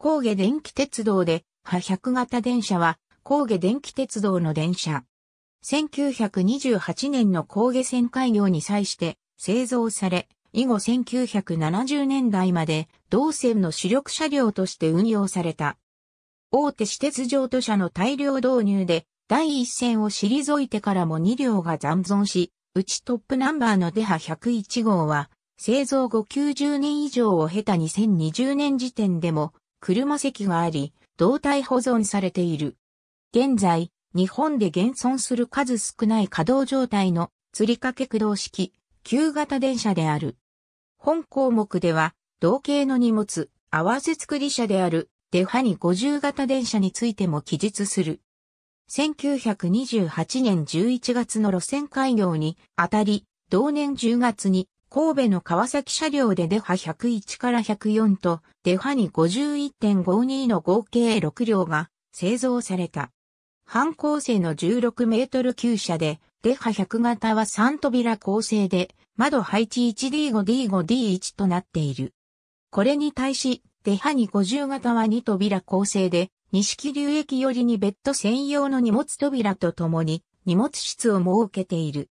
高下電気鉄道で、波100型電車は、高下電気鉄道の電車。1928年の高下線開業に際して製造され、以後1970年代まで同線の主力車両として運用された。大手私鉄譲渡車の大量導入で第一線を退いてからも2両が残存し、うちトップナンバーのデハ101号は製造後90年以上を経た2020年時点でも車席があり、胴体保存されている。現在、日本で現存する数少ない稼働状態の釣り掛け駆動式、旧型電車である。本項目では、同型の荷物、合わせ作り車である、デファニ50型電車についても記述する。1928年11月の路線開業にあたり、同年10月に神戸の川崎車両でデハ101から104とデハに51.52の合計6両が製造された。半構成の16メートル級車で、デハ100型は3扉構成で、窓配置 1D5D5D1 となっている。これに対し、デハに50型は2扉構成で、西木流駅寄りにベッド専用の荷物扉とともに、荷物室を設けている。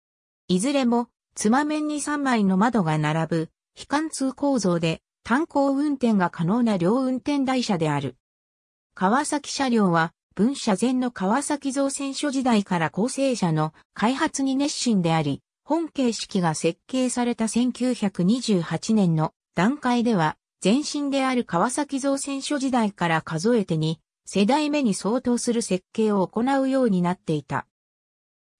いずれも、つま面に3枚の窓が並ぶ、非貫通構造で、単行運転が可能な両運転台車である。川崎車両は、分社前の川崎造船所時代から構成車の開発に熱心であり、本形式が設計された1928年の段階では、前身である川崎造船所時代から数えてに、世代目に相当する設計を行うようになっていた。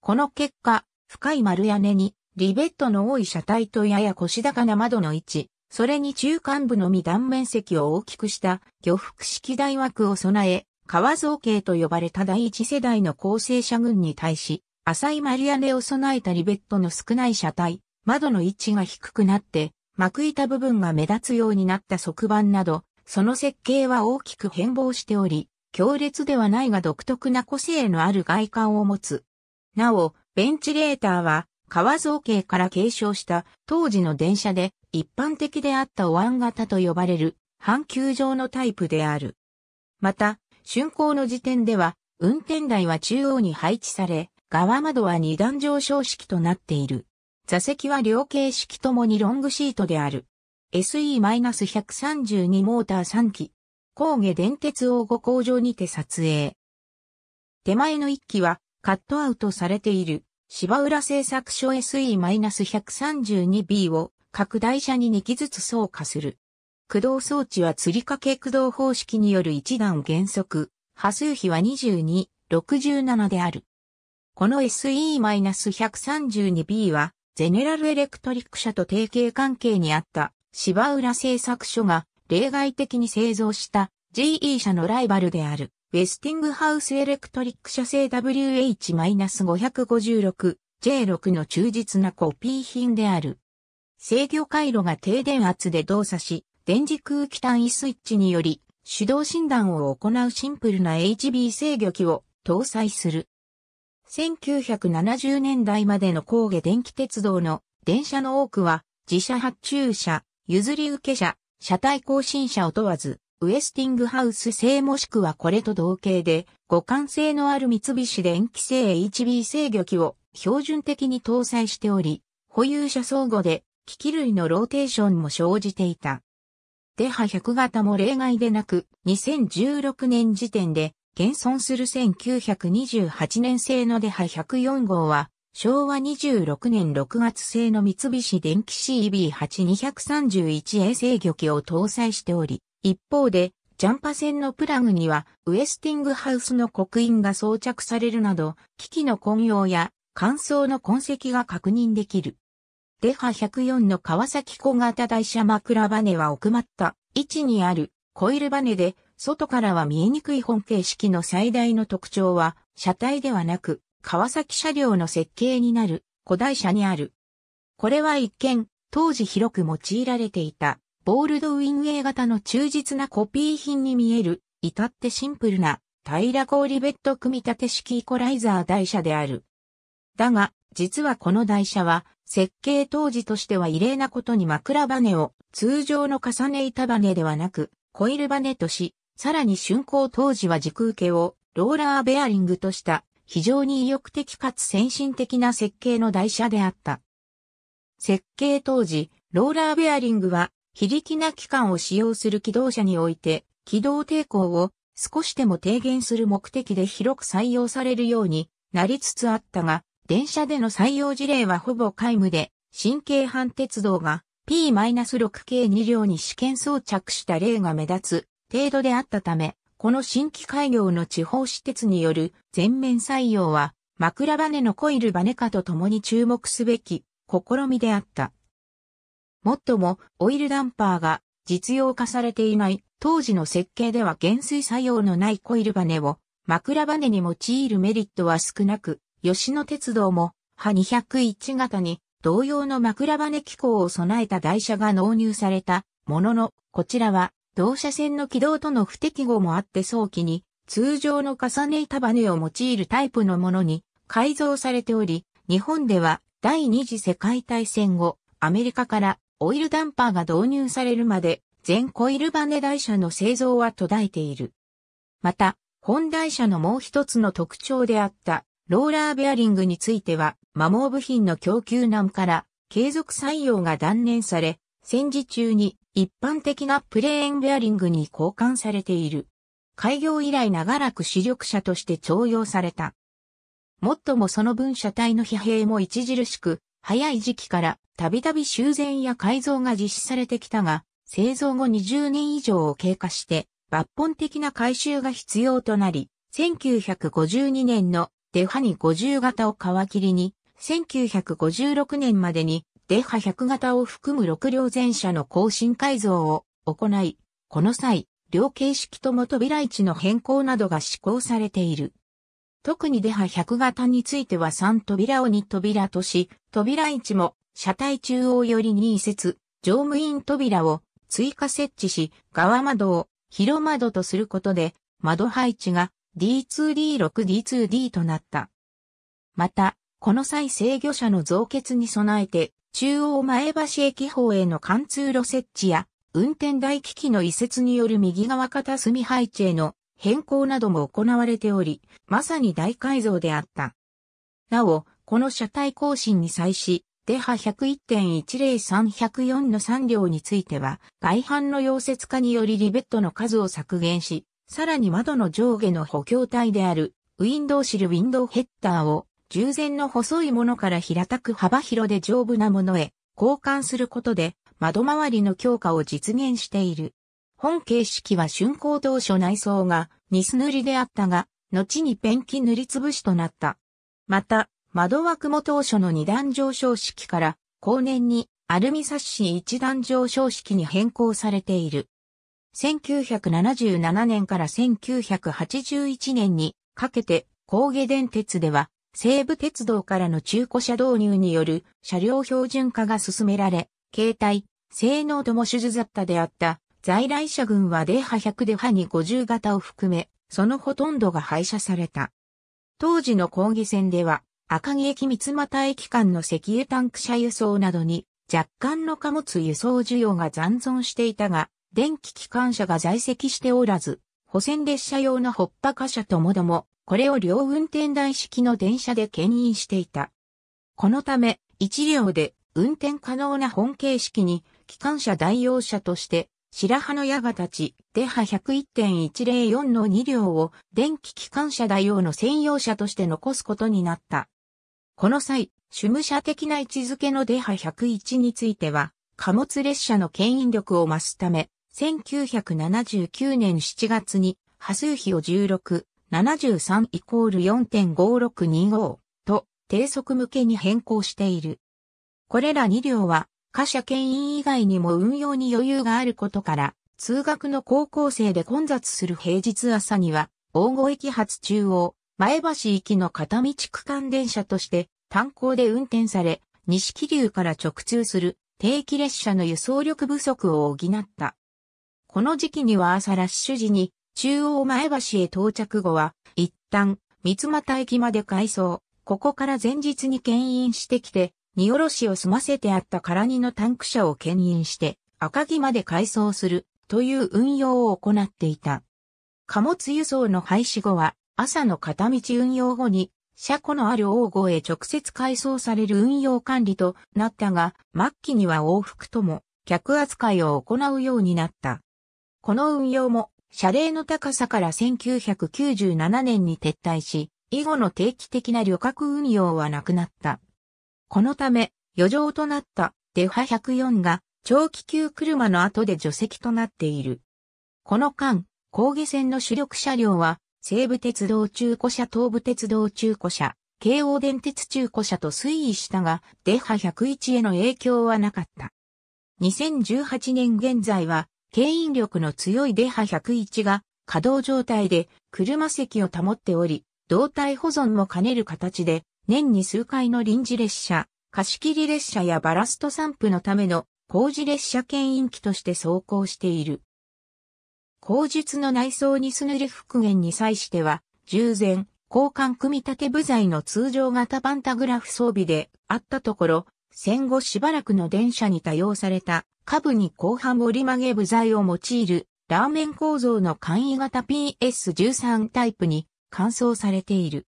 この結果、深い丸屋根にリベットの多い車体とやや腰高な窓の位置、それに中間部のみ断面積を大きくした魚腹式大枠を備え、川造形と呼ばれた第一世代の構成車群に対し、浅いマリアネを備えたリベットの少ない車体、窓の位置が低くなって、幕板部分が目立つようになった側板など、その設計は大きく変貌しており、強烈ではないが独特な個性のある外観を持つ。なお、ベンチレーターは川造形から継承した当時の電車で一般的であったお椀型と呼ばれる半球状のタイプである。また、竣工の時点では運転台は中央に配置され、側窓は二段上昇式となっている。座席は両形式ともにロングシートである。SE-132 モーター3機。工芸電鉄王5工場にて撮影。手前の1機はカットアウトされている芝浦製作所 SE-132B を各台車に2機ずつ送化する。駆動装置は吊り掛け駆動方式による一段減速、波数比は22、67である。この SE-132B は、ゼネラルエレクトリック社と提携関係にあった芝浦製作所が例外的に製造した GE 社のライバルであるウェスティングハウスエレクトリック社製 WH-556J6 の忠実なコピー品である。制御回路が低電圧で動作し、電磁空気単位スイッチにより、手動診断を行うシンプルな HB 制御機を搭載する。1970年代までの工下電気鉄道の電車の多くは自社発注車、譲り受け車、車体更新車を問わずウエスティングハウス製もしくはこれと同型で、互換性のある三菱電機製 HB 制御機を標準的に搭載しており、保有者相互で機器類のローテーションも生じていた。デハ100型も例外でなく、2016年時点で、現存する1928年製のデハ104号は、昭和26年6月製の三菱電機 CB8231A 制御機を搭載しており、一方で、ジャンパ船のプラグにはウエスティングハウスの刻印が装着されるなど、機器の混用や乾燥の痕跡が確認できる。デハ104の川崎小型台車枕バネは奥まった位置にあるコイルバネで、外からは見えにくい本形式の最大の特徴は、車体ではなく、川崎車両の設計になる、古代車にある。これは一見、当時広く用いられていた、ボールドウィンウェイ型の忠実なコピー品に見える、至ってシンプルな平氷ベッド組み立て式イコライザー台車である。だが、実はこの台車は、設計当時としては異例なことに枕バネを通常の重ね板バネではなく、コイルバネとし、さらに竣工当時は軸受けをローラーベアリングとした非常に意欲的かつ先進的な設計の台車であった。設計当時、ローラーベアリングは非力な機関を使用する機動車において、機動抵抗を少しでも低減する目的で広く採用されるようになりつつあったが、電車での採用事例はほぼ皆無で、新京阪鉄道が P-6 系2両に試験装着した例が目立つ程度であったため、この新規開業の地方私鉄による全面採用は、枕バネのコイルバネ化と共に注目すべき試みであった。もっとも、オイルダンパーが実用化されていない当時の設計では減衰作用のないコイルバネを枕バネに用いるメリットは少なく、吉野鉄道も、派201型に同様の枕バネ機構を備えた台車が納入されたものの、こちらは同車線の軌道との不適合もあって早期に通常の重ね板バネを用いるタイプのものに改造されており、日本では第二次世界大戦後、アメリカからオイルダンパーが導入されるまで、全コイルバネ台車の製造は途絶えている。また、本台車のもう一つの特徴であった、ローラーベアリングについては、摩耗部品の供給難から継続採用が断念され、戦時中に一般的なプレーンベアリングに交換されている。開業以来長らく主力車として徴用された。もっともその分車体の疲弊も著しく、早い時期からたびたび修繕や改造が実施されてきたが、製造後20年以上を経過して抜本的な改修が必要となり、1952年のデハニ50型を皮切りに、1956年までにデハ100型を含む6両全車の更新改造を行い、この際、両形式とも扉位置の変更などが施行されている。特にデハ100型については3扉を2扉とし、扉1も車体中央より2節、乗務員扉を追加設置し、側窓を広窓とすることで、窓配置が D2D6D2D となった。また、この際制御車の増結に備えて、中央前橋駅方への貫通路設置や、運転台機器の移設による右側片隅配置への変更なども行われており、まさに大改造であった。なお、この車体更新に際し、デハ101.10304の3両については、外反の溶接化によりリベットの数を削減し、さらに窓の上下の補強体である、ウィンドウシルウィンドウヘッダーを、従前の細いものから平たく幅広で丈夫なものへ、交換することで、窓周りの強化を実現している。本形式は竣工当初内装がニス塗りであったが、後にペンキ塗りつぶしとなった。また、窓枠も当初の二段上昇式から後年にアルミサッシ一段上昇式に変更されている。1977年から1981年にかけて工芸電鉄では西武鉄道からの中古車導入による車両標準化が進められ、携帯、性能とも手術だったであった在来車群はデハ100デハに50型を含め、そのほとんどが廃車された。当時の抗議戦では、赤木駅三股駅間の石油タンク車輸送などに若干の貨物輸送需要が残存していたが、電気機関車が在籍しておらず、補選列車用のホッパ貨車ともども、これを両運転台式の電車で牽引していた。このため、一両で運転可能な本形式に、機関車代用車として白羽の矢が立ち、デハ101.104の2両を電気機関車大王の専用車として残すことになった。この際、主務者的な位置づけのデハ101については、貨物列車の牽引力を増すため、1979年7月に、波数比を16、73イコール4.5625と低速向けに変更している。これら2両は貨車県員以外にも運用に余裕があることから、通学の高校生で混雑する平日朝には、大郷駅発中央、前橋行きの片道区間電車として炭鉱で運転され、西気流から直通する定期列車の輸送力不足を補った。この時期には朝ラッシュ時に中央前橋へ到着後は、一旦三俣駅まで改装、ここから前日に牽引してきて、荷下ろしを済ませてあった空荷のタンク車を牽引して赤城まで改装するという運用を行っていた。貨物輸送の廃止後は朝の片道運用後に車庫のある大郷へ直接改装される運用管理となったが、末期には往復とも客扱いを行うようになった。この運用も車齢の高さから1997年に撤退し、以後の定期的な旅客運用はなくなった。このため、余剰となったデハ104が長期級車の後で除籍となっている。この間、高下線の主力車両は、西武鉄道中古車、東武鉄道中古車、京王電鉄中古車と推移したが、デハ101への影響はなかった。2018年現在は、牽引力の強いデハ101が稼働状態で車席を保っており、胴体保存も兼ねる形で年に数回の臨時列車、貸切列車やバラスト散布のための工事列車牽引機として走行している。工述の内装にすぬる復元に際しては、従前、交換組み立て部材の通常型パンタグラフ装備であったところ、戦後しばらくの電車に多用された、下部に後半折り曲げ部材を用いる、ラーメン構造の簡易型 PS13 タイプに乾燥されている。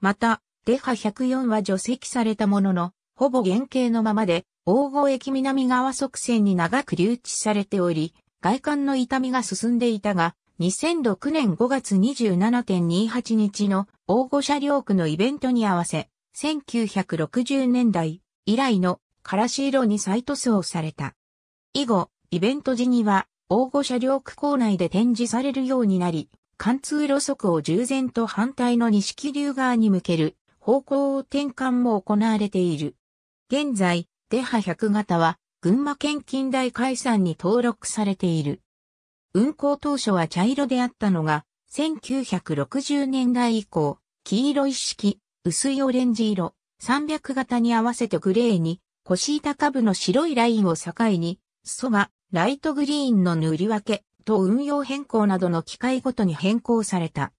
また、デハ104は除籍されたものの、ほぼ原型のままで、大郷駅南側側線に長く留置されており、外観の痛みが進んでいたが、2006年5月27.28日の大御車両区のイベントに合わせ、1960年代以来のカラシ色に再塗装された。以後、イベント時には大御車両区構内で展示されるようになり、貫通路側を従前と反対の西木流側に向ける方向転換も行われている。現在、デハ100型は群馬県近代海産に登録されている。運行当初は茶色であったのが、1960年代以降、黄色一式、薄いオレンジ色、300型に合わせてグレーに、腰板下部の白いラインを境に、裾がライトグリーンの塗り分けと運用変更などの機械ごとに変更された。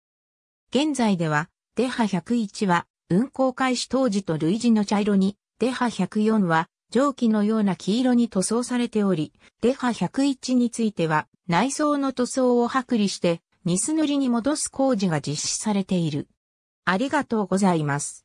現在では、デハ101は運行開始当時と類似の茶色に、デハ104は蒸気のような黄色に塗装されており、デハ101については内装の塗装を剥離してニス塗りに戻す工事が実施されている。ありがとうございます。